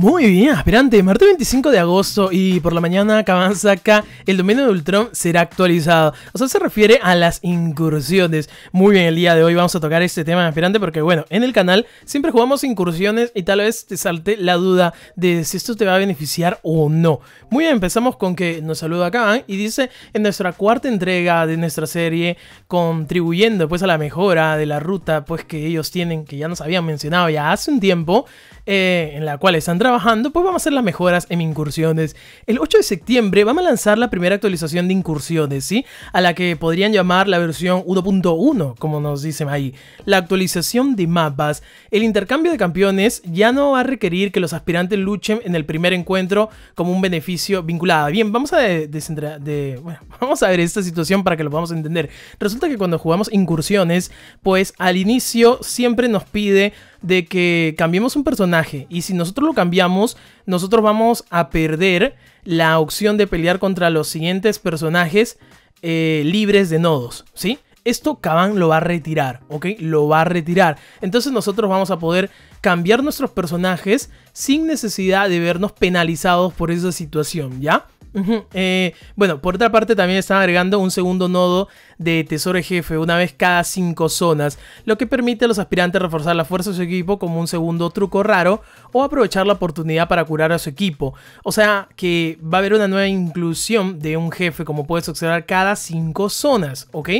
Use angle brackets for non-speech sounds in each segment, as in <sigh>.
Muy bien, Esperante, Martes 25 de agosto y por la mañana acá, el dominio de Ultron será actualizado. O sea, se refiere a las incursiones. Muy bien, el día de hoy vamos a tocar este tema, Esperante, porque bueno, en el canal siempre jugamos incursiones y tal vez te salte la duda de si esto te va a beneficiar o no. Muy bien, empezamos con que nos saluda acá ¿eh? y dice en nuestra cuarta entrega de nuestra serie, contribuyendo pues a la mejora de la ruta pues que ellos tienen, que ya nos habían mencionado ya hace un tiempo, eh, en la cual están trabajando, pues vamos a hacer las mejoras en incursiones. El 8 de septiembre vamos a lanzar la primera actualización de incursiones, ¿sí? A la que podrían llamar la versión 1.1, como nos dicen ahí. La actualización de mapas. El intercambio de campeones ya no va a requerir que los aspirantes luchen en el primer encuentro como un beneficio vinculado. Bien, vamos a <laughs> vamos a ver esta situación para que lo podamos entender. Resulta que cuando jugamos incursiones, pues al inicio siempre nos pide de que cambiemos un personaje y si nosotros lo cambiamos, nosotros vamos a perder la opción de pelear contra los siguientes personajes eh, libres de nodos, ¿sí? Esto Kaban lo va a retirar, ¿ok? Lo va a retirar. Entonces nosotros vamos a poder cambiar nuestros personajes sin necesidad de vernos penalizados por esa situación, ¿ya? Eh, bueno, por otra parte también están agregando un segundo nodo de tesoro jefe una vez cada cinco zonas, lo que permite a los aspirantes reforzar la fuerza de su equipo como un segundo truco raro o aprovechar la oportunidad para curar a su equipo. O sea que va a haber una nueva inclusión de un jefe como puedes observar cada cinco zonas, ¿ok?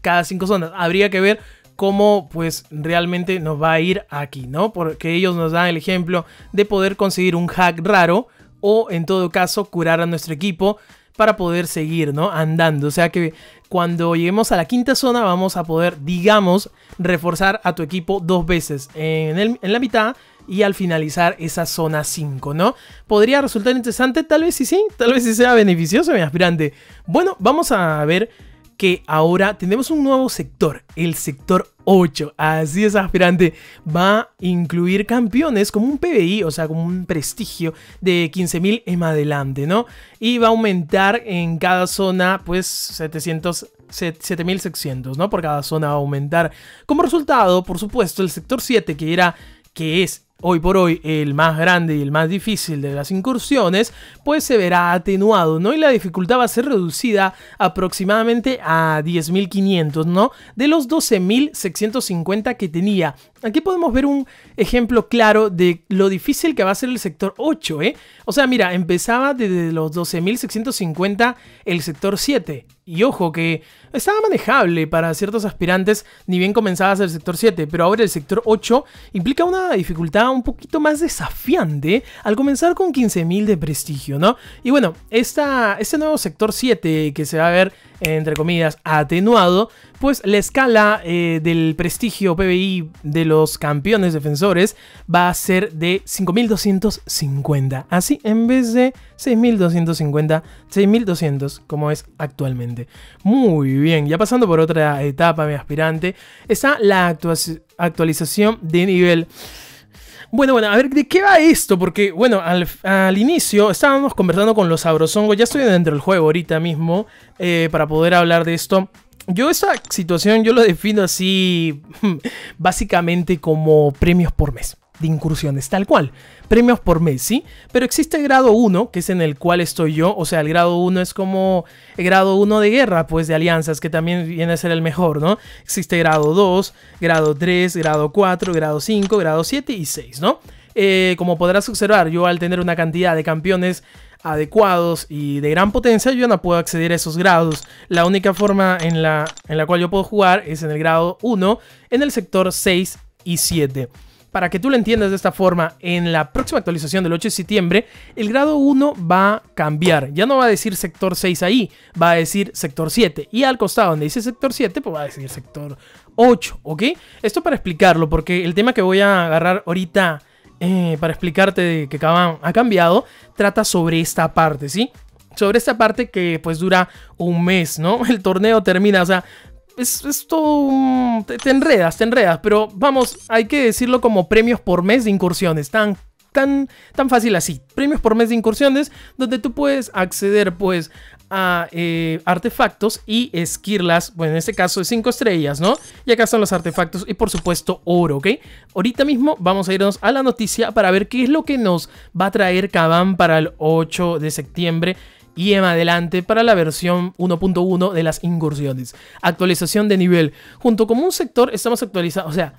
Cada cinco zonas. Habría que ver cómo pues realmente nos va a ir aquí, ¿no? Porque ellos nos dan el ejemplo de poder conseguir un hack raro o en todo caso curar a nuestro equipo para poder seguir ¿no? andando. O sea que cuando lleguemos a la quinta zona vamos a poder, digamos, reforzar a tu equipo dos veces en, el, en la mitad y al finalizar esa zona 5, ¿no? Podría resultar interesante, tal vez sí, sí, tal vez sí sea beneficioso mi aspirante. Bueno, vamos a ver que ahora tenemos un nuevo sector, el sector 8. Así es, aspirante. Va a incluir campeones como un PBI, o sea, como un prestigio de 15.000 en adelante, ¿no? Y va a aumentar en cada zona, pues, 700 7.600, ¿no? Por cada zona va a aumentar. Como resultado, por supuesto, el sector 7, que era que es hoy por hoy el más grande y el más difícil de las incursiones, pues se verá atenuado, ¿no? Y la dificultad va a ser reducida aproximadamente a 10.500, ¿no? De los 12.650 que tenía Aquí podemos ver un ejemplo claro de lo difícil que va a ser el sector 8, ¿eh? O sea, mira, empezaba desde los 12.650 el sector 7. Y ojo que estaba manejable para ciertos aspirantes, ni bien comenzaba a ser el sector 7, pero ahora el sector 8 implica una dificultad un poquito más desafiante al comenzar con 15.000 de prestigio, ¿no? Y bueno, esta, este nuevo sector 7 que se va a ver entre comillas, atenuado, pues la escala eh, del prestigio PBI de los campeones defensores va a ser de 5.250. Así, en vez de 6.250, 6.200 como es actualmente. Muy bien, ya pasando por otra etapa, mi aspirante, está la actualización de nivel. Bueno, bueno, a ver, ¿de qué va esto? Porque, bueno, al, inicio estábamos conversando con los sabrosongos. Ya estoy dentro del juego ahorita mismo eh, para poder hablar de esto. Yo esta situación yo lo defino así <laughs> básicamente como premios por mes de incursiones, tal cual. Premios por mes, ¿sí? Pero existe el grado 1, que es en el cual estoy yo. O sea, el grado 1 es como el grado 1 de guerra, pues de alianzas, que también viene a ser el mejor, ¿no? Existe grado 2, grado 3, grado 4, grado 5, grado 7 y 6, ¿no? Eh, como podrás observar, yo al tener una cantidad de campeones adecuados y de gran potencia, yo no puedo acceder a esos grados. La única forma en la, en la cual yo puedo jugar es en el grado 1, en el sector 6 y 7 para que tú lo entiendas de esta forma, en la próxima actualización del 8 de septiembre, el grado 1 va a cambiar. Ya no va a decir sector 6 ahí, va a decir sector 7. Y al costado donde dice sector 7, pues va a decir sector 8, ¿ok? Esto para explicarlo, porque el tema que voy a agarrar ahorita eh, para explicarte que ha cambiado, trata sobre esta parte, ¿sí? sobre esta parte que pues dura un mes, ¿no? <laughs> El torneo termina, o sea, es, te, enredas, te enredas, pero vamos, hay que decirlo como premios por mes de incursiones, tan, tan, tan fácil así, premios por mes de incursiones, donde tú puedes acceder pues a eh, artefactos y esquirlas, bueno, en este caso es 5 estrellas, ¿no? Y acá están los artefactos y por supuesto oro, ¿ok? Ahorita mismo vamos a irnos a la noticia para ver qué es lo que nos va a traer Kaban para el 8 de septiembre y en adelante para la versión 1.1 de las incursiones. Actualización de nivel. Junto con un sector estamos actualizando, o sea,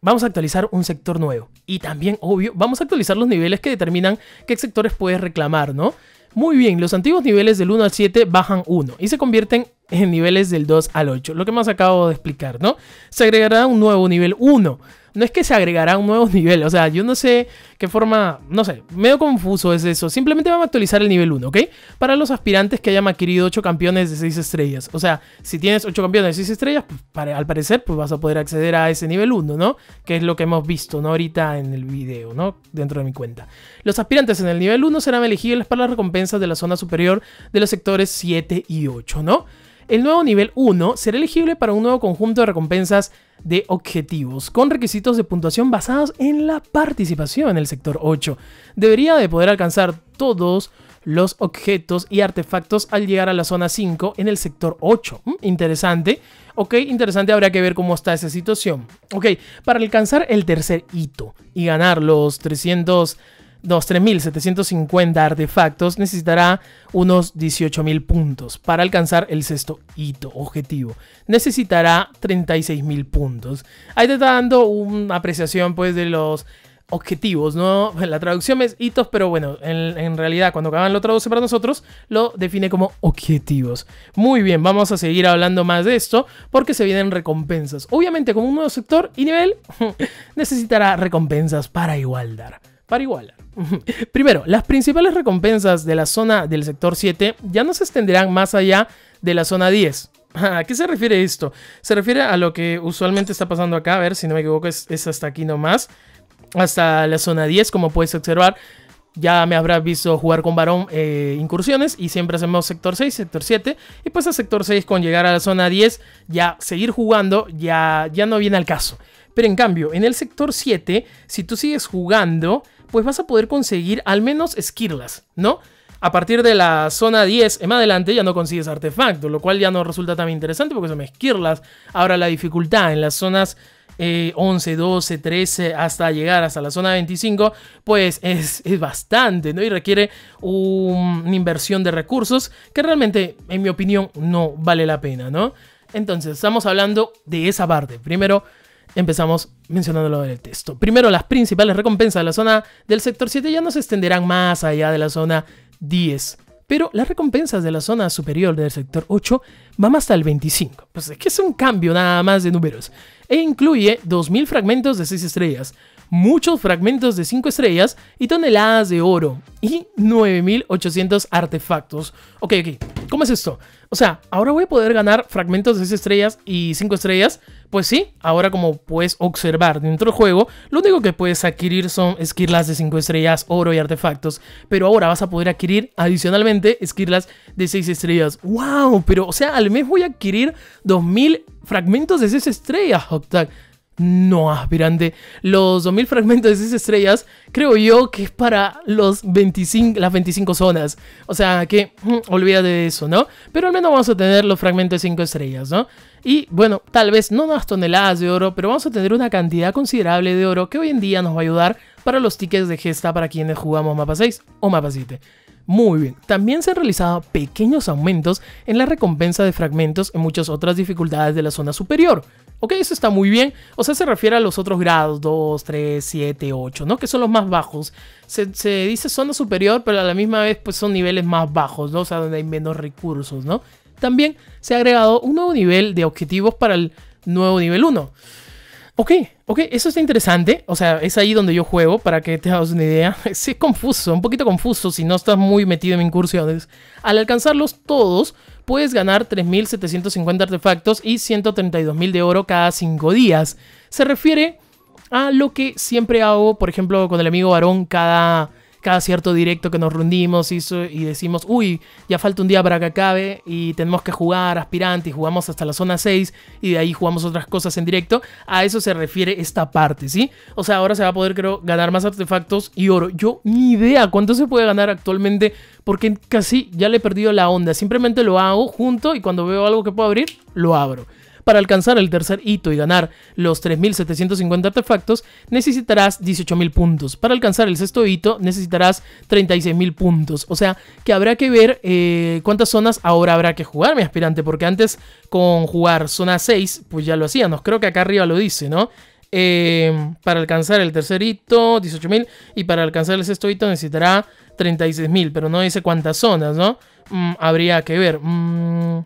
vamos a actualizar un sector nuevo. Y también, obvio, vamos a actualizar los niveles que determinan qué sectores puedes reclamar, ¿no? Muy bien, los antiguos niveles del 1 al 7 bajan 1 y se convierten en niveles del 2 al 8, lo que más acabo de explicar, ¿no? Se agregará un nuevo nivel 1 no es que se agregará un nuevo <laughs> nivel, O sea, yo no sé qué forma, no sé, medio confuso es eso. Simplemente vamos a actualizar el nivel 1, ¿ok? Para los aspirantes que hayan adquirido 8 campeones de 6 estrellas. O sea, si tienes 8 campeones de 6 estrellas, pues, al parecer, pues vas a poder acceder a ese nivel 1, ¿no? Que es lo que hemos visto, ¿no? Ahorita en el video, ¿no? Dentro de mi cuenta. Los aspirantes en el nivel 1 serán elegibles para las recompensas de la zona superior de los sectores 7 y 8, ¿no? El nuevo nivel 1 será elegible para un nuevo conjunto de recompensas de objetivos, con requisitos de puntuación basados en la participación en el sector 8. Debería de poder alcanzar todos los objetos y artefactos al llegar a la zona 5 en el sector 8. Mm, interesante. Ok, interesante, Habría que ver cómo está esa situación. Ok, para alcanzar el tercer hito y ganar los 300 Dos, 3.750 artefactos, necesitará unos 18.000 puntos para alcanzar el sexto hito objetivo. Necesitará 36.000 puntos. Ahí te está dando una apreciación pues de los objetivos, ¿no? <laughs> La traducción es hitos, pero bueno, en, realidad cuando acaban lo traduce para nosotros, lo define como objetivos. Muy bien, vamos a seguir hablando más de esto porque se vienen recompensas. Obviamente, como un nuevo sector y nivel, <laughs> necesitará recompensas para igualdar para <laughs> Primero, las principales recompensas de la zona del sector 7 ya no se extenderán más allá de la zona 10. <laughs> ¿A qué se refiere esto? Se refiere a lo que usualmente está pasando acá, a ver si no me equivoco, es, hasta aquí nomás, hasta la zona 10, como puedes observar. Ya me habrás visto jugar con varón eh, incursiones y siempre hacemos sector 6, sector 7 y pues a sector 6 con llegar a la zona 10 ya seguir jugando ya, ya no viene al caso. Pero en cambio, en el sector 7, si tú sigues jugando, pues vas a poder conseguir al menos esquirlas, ¿no? A partir de la zona 10 en adelante ya no consigues artefactos, lo cual ya no resulta tan interesante porque son esquirlas. Ahora la dificultad en las zonas 11, 12, 13 hasta llegar hasta la zona 25, pues es, bastante, ¿no? Y requiere una inversión de recursos que realmente, en mi opinión, no vale la pena, ¿no? Entonces, estamos hablando de esa parte. Primero, Empezamos mencionándolo el texto. Primero, las principales recompensas de la zona del sector 7 ya no se extenderán más allá de la zona 10, pero las recompensas de la zona superior del sector 8 van hasta el 25. Pues es que es un cambio nada más de números. E incluye 2.000 fragmentos de 6 estrellas, muchos fragmentos de 5 estrellas y toneladas de oro y 9800 artefactos. Ok, ok, ¿cómo es esto? O sea, ¿ahora voy a poder ganar fragmentos de 6 estrellas y 5 estrellas? Pues sí, ahora como puedes observar dentro del juego, lo único que puedes adquirir son esquirlas de 5 estrellas, oro y artefactos. Pero ahora vas a poder adquirir adicionalmente esquirlas de 6 estrellas. ¡Wow! Pero, o sea, al mes voy a adquirir 2000 fragmentos de 6 estrellas, no, aspirante. Los 2000 fragmentos de 6 estrellas, creo yo que es para los 25, las 25 zonas. O sea que, mm, olvídate de eso, ¿no? Pero al menos vamos a tener los fragmentos de 5 estrellas, ¿no? Y bueno, tal vez no unas toneladas de oro, pero vamos a tener una cantidad considerable de oro que hoy en día nos va a ayudar para los tickets de gesta para quienes jugamos mapa 6 o mapa 7. Muy bien, también se han realizado pequeños aumentos en la recompensa de fragmentos en muchas otras dificultades de la zona superior. Ok, eso está muy bien. O sea, se refiere a los otros grados 2, 3, 7, 8, ¿no? Que son los más bajos. Se, dice zona superior, pero a la misma vez pues son niveles más bajos, ¿no? O sea, donde hay menos recursos, ¿no? También se ha agregado un nuevo nivel de objetivos para el nuevo nivel 1. Ok, ok, eso está interesante. O sea, es ahí donde yo juego, para que te hagas una idea. <laughs> es confuso, un poquito confuso si no estás muy metido en incursiones. Al alcanzarlos todos, puedes ganar 3.750 artefactos y 132.000 de oro cada 5 días. Se refiere a lo que siempre hago, por ejemplo, con el amigo varón cada cada cierto directo que nos rundimos y, y decimos, uy, ya falta un día para que acabe y tenemos que jugar aspirante y jugamos hasta la zona 6 y de ahí jugamos otras cosas en directo, a eso se refiere esta parte, ¿sí? O sea, ahora se va a poder, creo, ganar más artefactos y oro. Yo ni idea cuánto se puede ganar actualmente porque casi ya le he perdido la onda. Simplemente lo hago junto y cuando veo algo que puedo abrir, lo abro. Para alcanzar el tercer hito y ganar los 3.750 artefactos, necesitarás 18.000 puntos. Para alcanzar el sexto hito, necesitarás 36.000 puntos. O sea, que habrá que ver eh, cuántas zonas ahora habrá que jugar, mi aspirante, porque antes con jugar zona 6, pues ya lo hacíamos. Creo que acá arriba lo dice, ¿no? Em, para alcanzar el tercer hito, 18.000. Y para alcanzar el sexto hito necesitará 36.000. Pero no dice cuántas zonas, ¿no? Mm, habría que ver. Mm,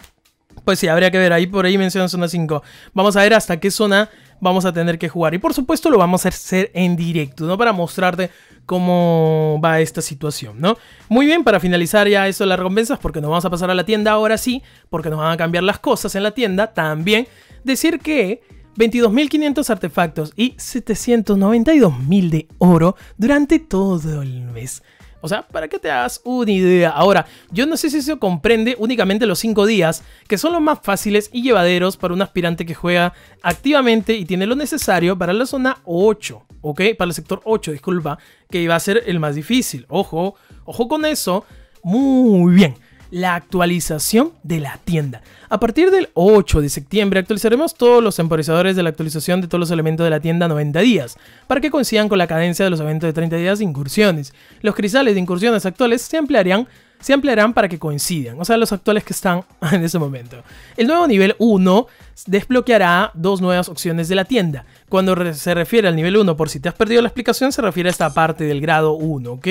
pues sí, habría que ver. Ahí por ahí menciona zona 5. Vamos a ver hasta qué zona vamos a tener que jugar. Y por supuesto lo vamos a hacer en directo, ¿no? Para mostrarte cómo va esta situación, ¿no? Muy bien, para finalizar ya eso de las recompensas, porque nos vamos a pasar a la tienda ahora sí, porque nos van a cambiar las cosas en la tienda también. Decir que 22.500 artefactos y 792.000 de oro durante todo el mes. O sea, para que te hagas una idea. Ahora, yo no sé si eso comprende únicamente los 5 días, que son los más fáciles y llevaderos para un aspirante que juega activamente y tiene lo necesario para la zona 8, ¿ok? Para el sector 8, disculpa, que iba a ser el más difícil. Ojo, ojo con eso. Muy bien la actualización de la tienda. A partir del 8 de septiembre actualizaremos todos los temporizadores de la actualización de todos los elementos de la tienda 90 días, para que coincidan con la cadencia de los eventos de 30 días de incursiones. Los cristales de incursiones actuales se ampliarán se ampliarán para que coincidan, o sea, los actuales que están <laughs> en ese momento. El nuevo nivel 1 desbloqueará dos nuevas opciones de la tienda. Cuando se refiere al nivel 1, por si te has perdido la explicación, se refiere a esta parte del grado 1, ¿ok?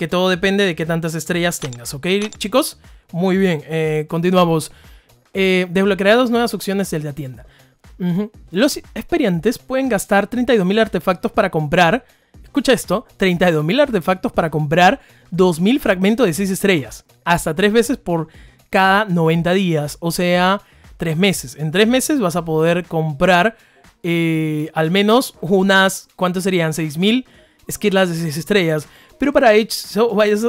que todo depende de qué tantas estrellas tengas, ¿ok chicos? Muy bien, eh, continuamos. Eh, dos nuevas opciones del de la tienda. Los experientes pueden gastar 32.000 artefactos para comprar, escucha esto, 32.000 artefactos para comprar 2.000 fragmentos de 6 estrellas, hasta 3 veces por cada 90 días, o sea, 3 meses. En 3 meses vas a poder comprar eh, al menos unas, ¿cuántos serían? 6.000 esquirlas de 6 estrellas. Pero para Edge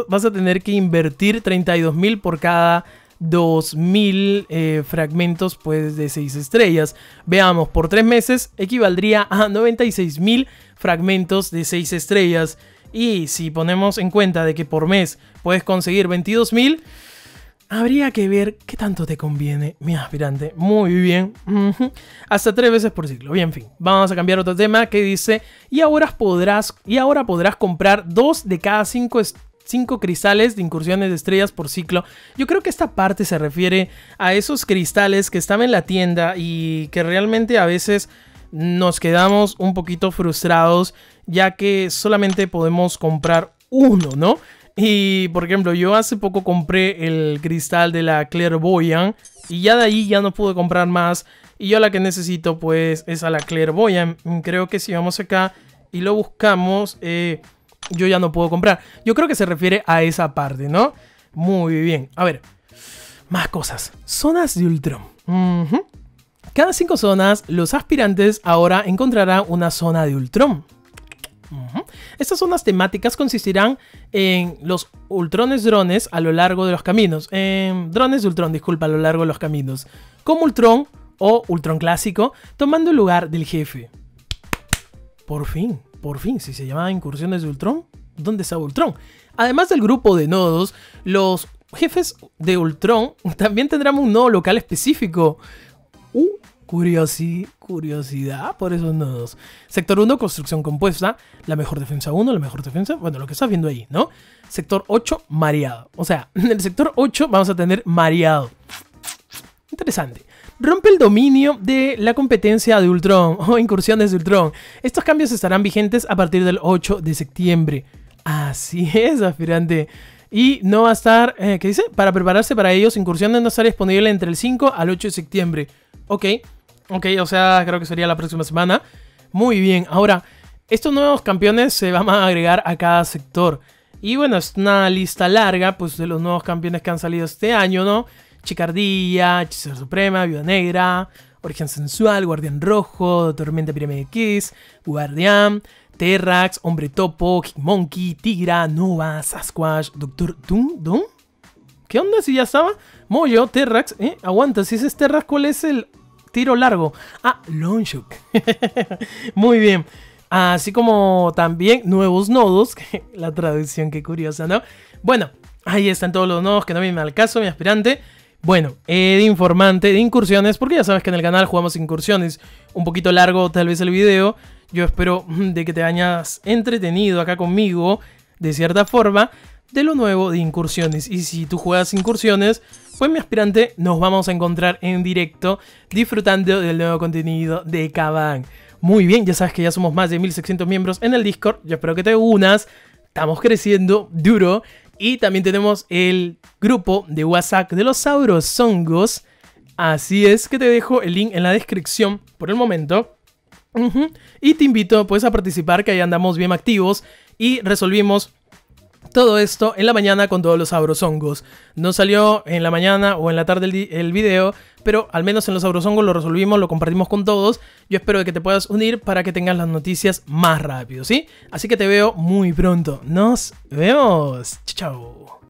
vas, a tener que invertir 32.000 por cada 2.000 eh, fragmentos pues, de 6 estrellas. Veamos, por 3 meses equivaldría a 96.000 fragmentos de 6 estrellas. Y si ponemos en cuenta de que por mes puedes conseguir 22.000... Habría que ver qué tanto te conviene, mi aspirante. Muy bien. Hasta tres veces por ciclo. Bien, en fin. Vamos a cambiar otro tema que dice, y ahora podrás, y ahora podrás comprar dos de cada cinco cinco cristales de incursiones de estrellas por ciclo. Yo creo que esta parte se refiere a esos cristales que estaban en la tienda y que realmente a veces nos quedamos un poquito frustrados ya que solamente podemos comprar uno, ¿no? Y por ejemplo, yo hace poco compré el cristal de la Clairvoyant y ya de ahí ya no pude comprar más. Y yo la que necesito pues es a la Clairvoyant. Mm, creo que si vamos acá y lo buscamos, eh, yo ya no puedo comprar. Yo creo que se refiere a esa parte, ¿no? Muy bien. A ver, más cosas. Zonas de Ultron. Cada cinco zonas, los aspirantes ahora encontrarán una zona de Ultron. Estas zonas temáticas consistirán en los ultrones drones a lo largo de los caminos. en em, drones de Ultron, disculpa, a lo largo de los caminos. Como Ultron o Ultron clásico, tomando el lugar del jefe. Por fin, por fin, si se llamaba incursiones de Ultron, ¿dónde está ultrón? Además del grupo de nodos, los jefes de Ultron <laughs> también tendrán un nodo local específico. Uh, curiosidad por esos nodos. Sector 1, construcción compuesta, la mejor defensa 1, la mejor defensa, bueno, lo que estás viendo ahí, ¿no? Sector 8, mareado. O sea, <laughs> en el sector 8 vamos a tener mareado. Interesante rompe el dominio de la competencia de Ultron <laughs> o incursiones de Ultron. Estos cambios estarán vigentes a partir del 8 de septiembre. Así <laughs> es, aspirante. Y no va a estar, eh, ¿qué dice? Para prepararse para ellos, incursiones no estará disponible entre el 5 al 8 de septiembre. Ok, Ok, o sea, creo que sería la próxima semana. Muy bien, ahora, estos nuevos campeones se van a agregar a cada sector. Y bueno, es una lista larga, pues, de los nuevos campeones que han salido este año, ¿no? Chicardilla, Hechicera Suprema, Viuda Negra, Origen Sensual, Guardián Rojo, Tormenta Pirámide Kiss, Guardián, Terrax, Hombre Topo, Monkey, Tigra, Nova, Sasquatch, Doctor Doom, Doom. ¿Qué onda si ya estaba? Moyo, Terrax, ¿eh? Aguanta, si es Terrax, ¿cuál es el tiro largo. Ah, long <laughs> Muy bien. Así como también nuevos nodos. <laughs> la traducción, qué curiosa, ¿no? Bueno, ahí están todos los nodos que no me al caso, mi aspirante. Bueno, eh, de informante, de incursiones, porque ya sabes que en el canal jugamos incursiones. Un poquito largo tal vez el video. Yo espero <laughs> de que te hayas entretenido acá conmigo, de cierta forma, de lo nuevo de incursiones. Y si tú juegas incursiones, pues mi aspirante, nos vamos a encontrar en directo disfrutando del nuevo contenido de Kaban. Muy bien, ya sabes que ya somos más de 1600 miembros en el Discord, yo espero que te unas, estamos creciendo duro y también tenemos el grupo de WhatsApp de los saurosongos. Así es que te dejo el link en la descripción por el momento. Y te invito pues a participar que ahí andamos bien activos y resolvimos todo esto en la mañana con todos los sabrosongos. No salió en la mañana o en la tarde el, video, pero al menos en los sabrosongos lo resolvimos, lo compartimos con todos. Yo espero que te puedas unir para que tengas las noticias más rápido, ¿sí? Así que te veo muy pronto. Nos vemos. Chao.